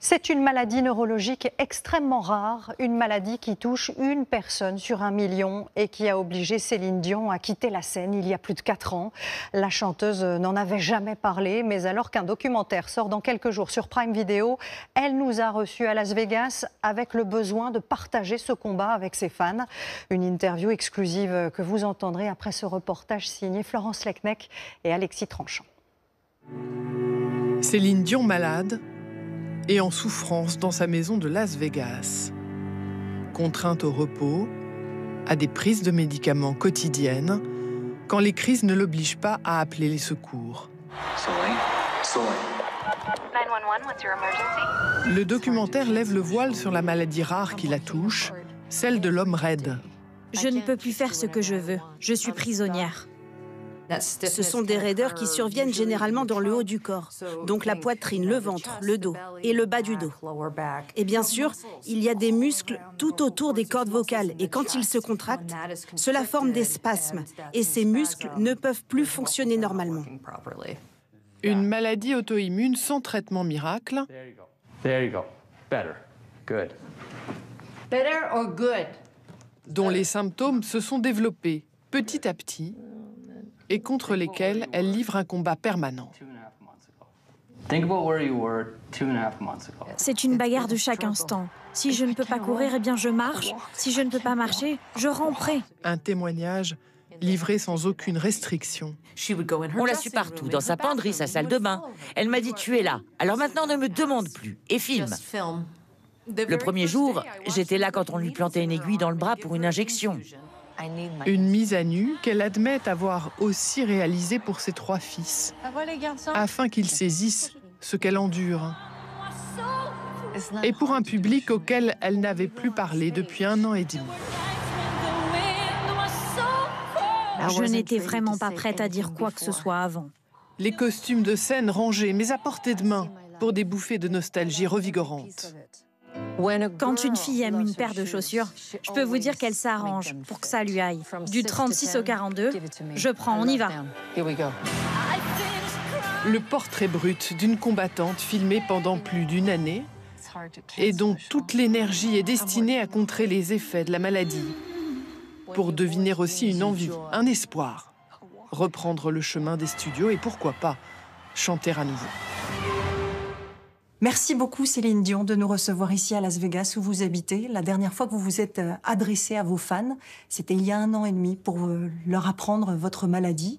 C'est une maladie neurologique extrêmement rare, une maladie qui touche une personne sur un million et qui a obligé Céline Dion à quitter la scène il y a plus de 4 ans. La chanteuse n'en avait jamais parlé, mais alors qu'un documentaire sort dans quelques jours sur Prime Video, elle nous a reçus à Las Vegas avec le besoin de partager ce combat avec ses fans. Une interview exclusive que vous entendrez après ce reportage signé Florence Lecnec et Alexis Tranchant. Céline Dion malade et en souffrance dans sa maison de Las Vegas. Contrainte au repos, à des prises de médicaments quotidiennes, quand les crises ne l'obligent pas à appeler les secours. Le documentaire lève le voile sur la maladie rare qui la touche, celle de l'homme raide. Je ne peux plus faire ce que je veux. Je suis prisonnière. Ce sont des raideurs qui surviennent généralement dans le haut du corps, donc la poitrine, le ventre, le dos et le bas du dos. Et bien sûr, il y a des muscles tout autour des cordes vocales et quand ils se contractent, cela forme des spasmes et ces muscles ne peuvent plus fonctionner normalement. Une maladie auto-immune sans traitement miracle. Dont les symptômes se sont développés petit à petit et contre lesquels elle livre un combat permanent. C'est une bagarre de chaque instant. Si je ne peux pas courir, eh bien je marche. Si je ne peux pas marcher, je prêt. Un témoignage livré sans aucune restriction. On la su partout, dans sa penderie, sa salle de bain. Elle m'a dit Tu es là, alors maintenant ne me demande plus et filme. Le premier jour, j'étais là quand on lui plantait une aiguille dans le bras pour une injection. Une mise à nu qu'elle admet avoir aussi réalisée pour ses trois fils, ah, afin qu'ils saisissent ce qu'elle endure. Et pour un public auquel elle n'avait plus parlé depuis un an et demi. Je n'étais vraiment pas prête à dire quoi que ce soit avant. Les costumes de scène rangés, mais à portée de main, pour des bouffées de nostalgie revigorantes. Quand une fille aime une paire de chaussures, je peux vous dire qu'elle s'arrange pour que ça lui aille. Du 36 au 42, je prends, on y va. Le portrait brut d'une combattante filmée pendant plus d'une année et dont toute l'énergie est destinée à contrer les effets de la maladie, pour deviner aussi une envie, un espoir, reprendre le chemin des studios et pourquoi pas chanter à nouveau. Merci beaucoup Céline Dion de nous recevoir ici à Las Vegas où vous habitez. La dernière fois que vous vous êtes euh, adressée à vos fans, c'était il y a un an et demi pour euh, leur apprendre votre maladie.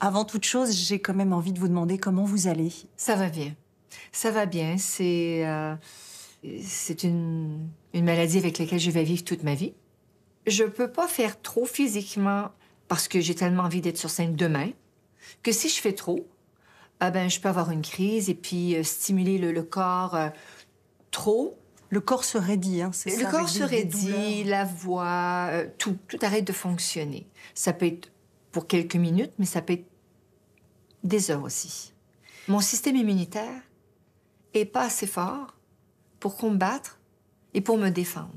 Avant toute chose, j'ai quand même envie de vous demander comment vous allez. Ça va bien. Ça va bien. Euh, c'est une, une maladie avec laquelle je vais vivre toute ma vie. Je peux pas faire trop physiquement parce que j'ai tellement envie d'être sur scène demain que si je fais trop, ah ben, je peux avoir une crise et puis euh, stimuler le, corps euh, trop. Le corps se raidit, hein, c'est Le corps se raidit, la voix, euh, tout, tout arrête de fonctionner. Ça peut être pour quelques minutes, mais ça peut être des heures aussi. Mon système immunitaire est pas assez fort pour combattre et pour me défendre.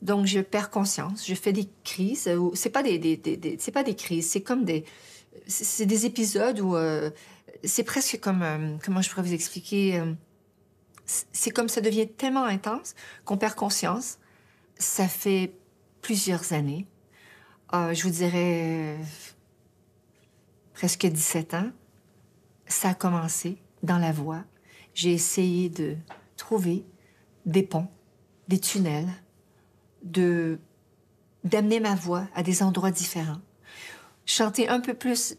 Donc je perds conscience, je fais des crises. C'est pas des, des c'est pas des crises, c'est comme des, c'est des épisodes où c'est presque comme... Euh, comment je pourrais vous expliquer euh, C'est comme ça devient tellement intense qu'on perd conscience. Ça fait plusieurs années. Euh, je vous dirais presque 17 ans. Ça a commencé dans la voix. J'ai essayé de trouver des ponts, des tunnels, de d'amener ma voix à des endroits différents. Chanter un peu plus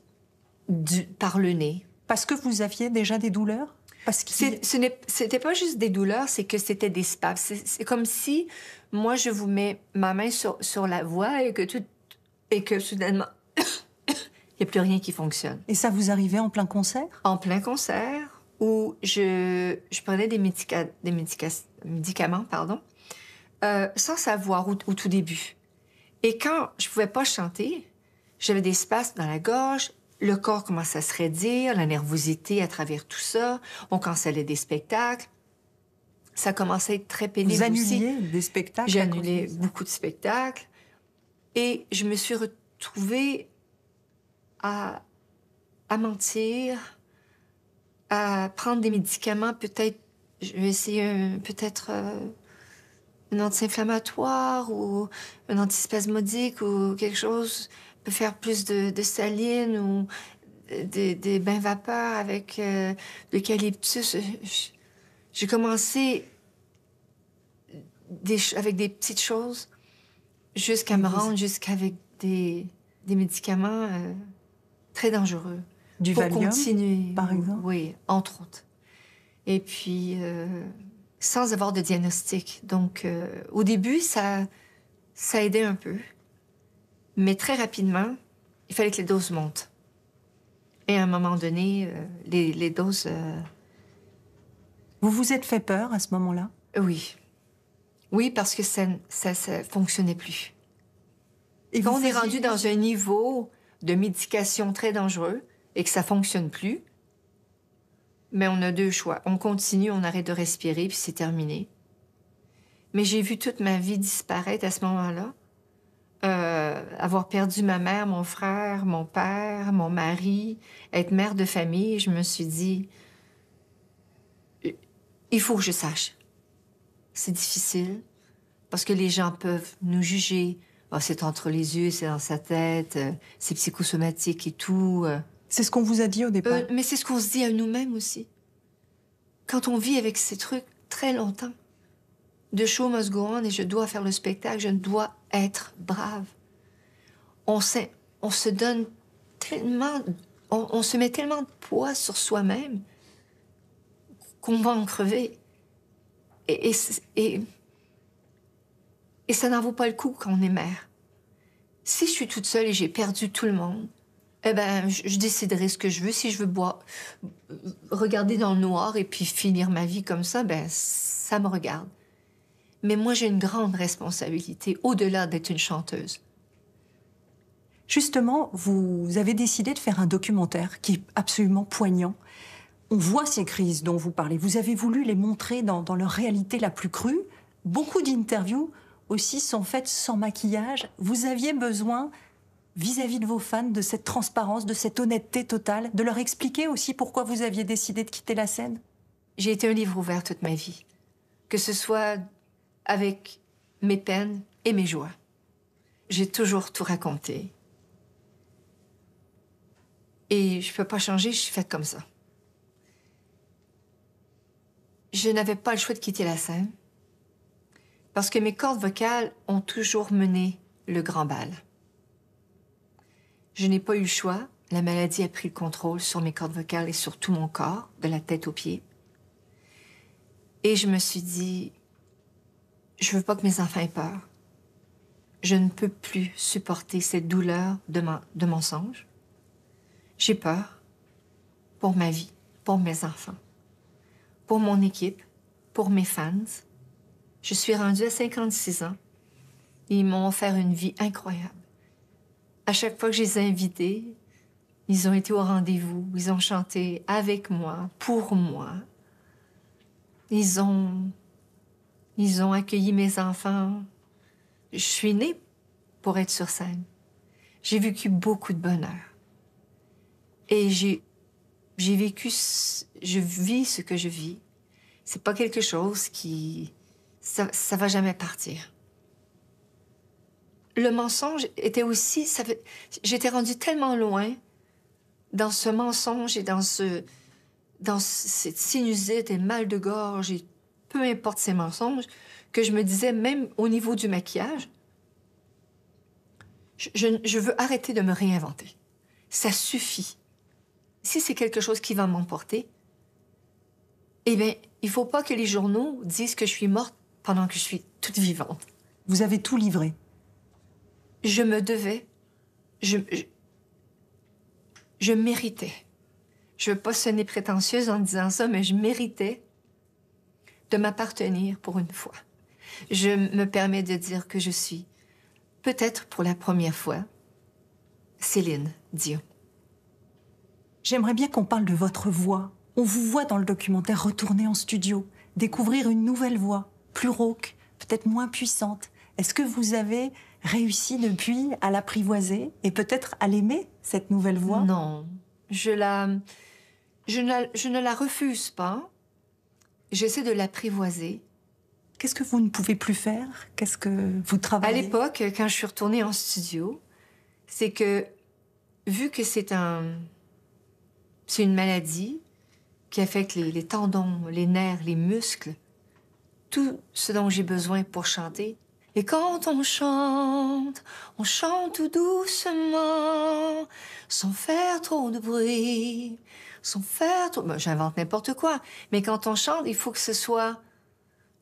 du, par le nez, parce que vous aviez déjà des douleurs parce que c'était pas juste des douleurs, c'est que c'était des spasmes. C'est comme si moi je vous mets ma main sur, sur la voix et que tout et que soudainement il n'y a plus rien qui fonctionne. Et ça vous arrivait en plein concert En plein concert, où je, je prenais des, des médicaments pardon, euh, sans savoir au, au, tout début. Et quand je pouvais pas chanter, j'avais des spasmes dans la gorge, le corps commence à se raidir, la nervosité à travers tout ça. On cancelait des spectacles. Ça commençait à être très pénible Vous annuliez des spectacles? J'annulais beaucoup de spectacles. Et je me suis retrouvée à, mentir, à prendre des médicaments, peut-être... Je vais essayer peut-être... Euh, un anti-inflammatoire ou un antispasmodique ou quelque chose peut faire plus de, saline ou des, bains vapeurs avec de euh, l'eucalyptus. J'ai commencé avec des petites choses jusqu'à me rendre jusqu'avec des, des, médicaments euh, très dangereux. Du pour Valium, continuer, par exemple? Oui, entre autres. Et puis, euh, sans avoir de diagnostic. Donc, au début, ça, ça aidait un peu. Mais très rapidement, il fallait que les doses montent. Et à un moment donné, euh, les, doses... Euh, vous vous êtes fait peur à ce moment-là Oui. Oui, parce que ça ne ça, ça, fonctionnait plus. Et on est rendu dans un niveau de médication très dangereux et que ça fonctionne plus, mais on a deux choix. On continue, on arrête de respirer, puis c'est terminé. Mais j'ai vu toute ma vie disparaître à ce moment-là euh, avoir perdu ma mère, mon frère, mon père, mon mari, être mère de famille, je me suis dit, il faut que je sache. C'est difficile parce que les gens peuvent nous juger. Ah, c'est entre les yeux, c'est dans sa tête, euh, c'est psychosomatique et tout. Euh. C'est ce qu'on vous a dit au départ. Euh, mais c'est ce qu'on se dit à nous-mêmes aussi. Quand on vit avec ces trucs très longtemps, de show must go et je dois faire le spectacle, je dois être brave. On, on se donne tellement, on, se met tellement de poids sur soi-même qu'on va en crever. Et, et, et, ça n'en vaut pas le coup quand on est mère. Si je suis toute seule et j'ai perdu tout le monde, eh ben, je, je, déciderai ce que je veux. Si je veux boire, regarder dans le noir et puis finir ma vie comme ça, ben, ça me regarde. Mais moi, j'ai une grande responsabilité au-delà d'être une chanteuse. Justement, vous avez décidé de faire un documentaire qui est absolument poignant. On voit ces crises dont vous parlez. Vous avez voulu les montrer dans, leur réalité la plus crue. Beaucoup d'interviews aussi sont faites sans maquillage. Vous aviez besoin, vis-à-vis -vis de vos fans, de cette transparence, de cette honnêteté totale, de leur expliquer aussi pourquoi vous aviez décidé de quitter la scène J'ai été un livre ouvert toute ma vie. Que ce soit avec mes peines et mes joies. J'ai toujours tout raconté. Et je ne peux pas changer, je suis faite comme ça. Je n'avais pas le choix de quitter la scène parce que mes cordes vocales ont toujours mené le grand bal. Je n'ai pas eu le choix. La maladie a pris le contrôle sur mes cordes vocales et sur tout mon corps, de la tête aux pieds. Et je me suis dit, je veux pas que mes enfants aient peur. Je ne peux plus supporter cette douleur de, de mensonge. J'ai peur pour ma vie, pour mes enfants, pour mon équipe, pour mes fans. Je suis rendue à 56 ans ils m'ont offert une vie incroyable. À chaque fois que je les invités, ils ont été au rendez-vous, ils ont chanté avec moi, pour moi. Ils ont ils ont accueilli mes enfants. Je suis née pour être sur scène. J'ai vécu beaucoup de bonheur. Et j'ai, vécu, je vis ce que je vis. C'est pas quelque chose qui, ça, va jamais partir. Le mensonge était aussi, ça j'étais rendue tellement loin dans ce mensonge et dans ce, dans cette sinusite et mal de gorge et peu importe ces mensonges, que je me disais même au niveau du maquillage, je, veux arrêter de me réinventer. Ça suffit. Si c'est quelque chose qui va m'emporter, eh bien, il faut pas que les journaux disent que je suis morte pendant que je suis toute vivante. Vous avez tout livré. Je me devais. Je, je, je méritais. Je veux pas sonner prétentieuse en disant ça, mais je méritais de m'appartenir pour une fois. Je me permets de dire que je suis, peut-être pour la première fois, Céline Dion. J'aimerais bien qu'on parle de votre voix. On vous voit dans le documentaire retourner en studio, découvrir une nouvelle voix, plus rauque, peut-être moins puissante. Est-ce que vous avez réussi depuis à l'apprivoiser et peut-être à l'aimer, cette nouvelle voix Non, je la... Je ne, je ne la refuse pas, J'essaie de l'apprivoiser. Qu'est-ce que vous ne pouvez plus faire Qu'est-ce que vous travaillez À l'époque, quand je suis retournée en studio, c'est que, vu que c'est un... C'est une maladie qui affecte les, les tendons, les nerfs, les muscles, tout ce dont j'ai besoin pour chanter, et quand on chante, on chante tout doucement, sans faire trop de bruit son fer, j'invente n'importe quoi. Mais quand on chante, il faut que ce soit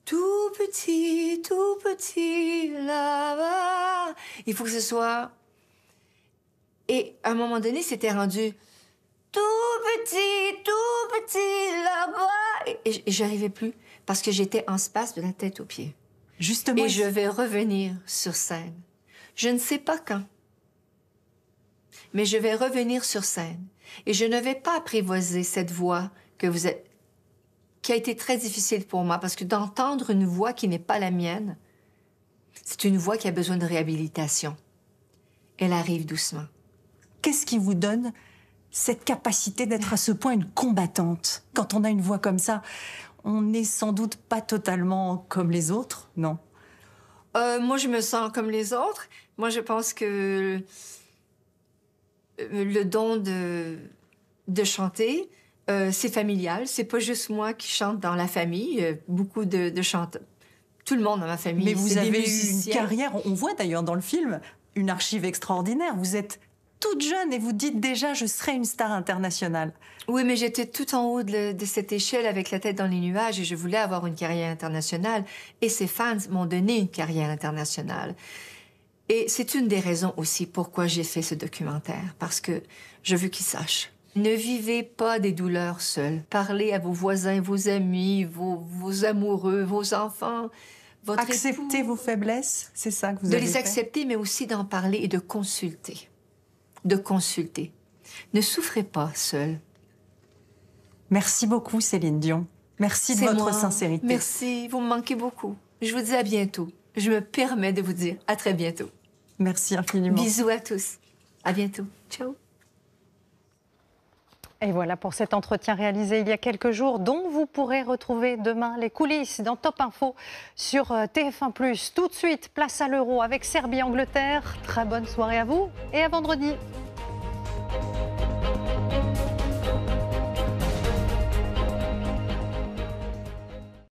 tout petit, tout petit là-bas. Il faut que ce soit. Et à un moment donné, c'était rendu tout petit, tout petit là-bas. Et, j'arrivais plus parce que j'étais en space de la tête aux pieds. Justement. Et je vais revenir sur scène. Je ne sais pas quand. Mais je vais revenir sur scène. Et je ne vais pas apprivoiser cette voix que vous qui a été très difficile pour moi, parce que d'entendre une voix qui n'est pas la mienne, c'est une voix qui a besoin de réhabilitation. Elle arrive doucement. Qu'est-ce qui vous donne cette capacité d'être à ce point une combattante Quand on a une voix comme ça, on n'est sans doute pas totalement comme les autres, non euh, Moi, je me sens comme les autres. Moi, je pense que euh, le don de, chanter, euh, c'est familial. C'est pas juste moi qui chante dans la famille. Euh, beaucoup de, chanteurs. Tout le monde dans ma famille. Mais vous avez eu une carrière. On voit d'ailleurs dans le film une archive extraordinaire. Vous êtes toute jeune et vous dites déjà je serai une star internationale. Oui, mais j'étais tout en haut de, cette échelle avec la tête dans les nuages et je voulais avoir une carrière internationale. Et ces fans m'ont donné une carrière internationale. Et c'est une des raisons aussi pourquoi j'ai fait ce documentaire, parce que je veux qu'ils sachent. Ne vivez pas des douleurs seules. Parlez à vos voisins, vos amis, vos, amoureux, vos enfants. Votre Acceptez vos faiblesses, c'est ça que vous de avez De les accepter, mais aussi d'en parler et de consulter. De consulter. Ne souffrez pas seul. Merci beaucoup, Céline Dion. Merci de votre sincérité. Merci, vous me manquez beaucoup. Je vous dis à bientôt. Je me permets de vous dire à très bientôt. Merci infiniment. Bisous à tous. À bientôt. Ciao. Et voilà pour cet entretien réalisé il y a quelques jours, dont vous pourrez retrouver demain les coulisses dans Top Info sur euh, TF1. Tout de suite, place à l'euro avec Serbie-Angleterre. Très bonne soirée à vous et à vendredi.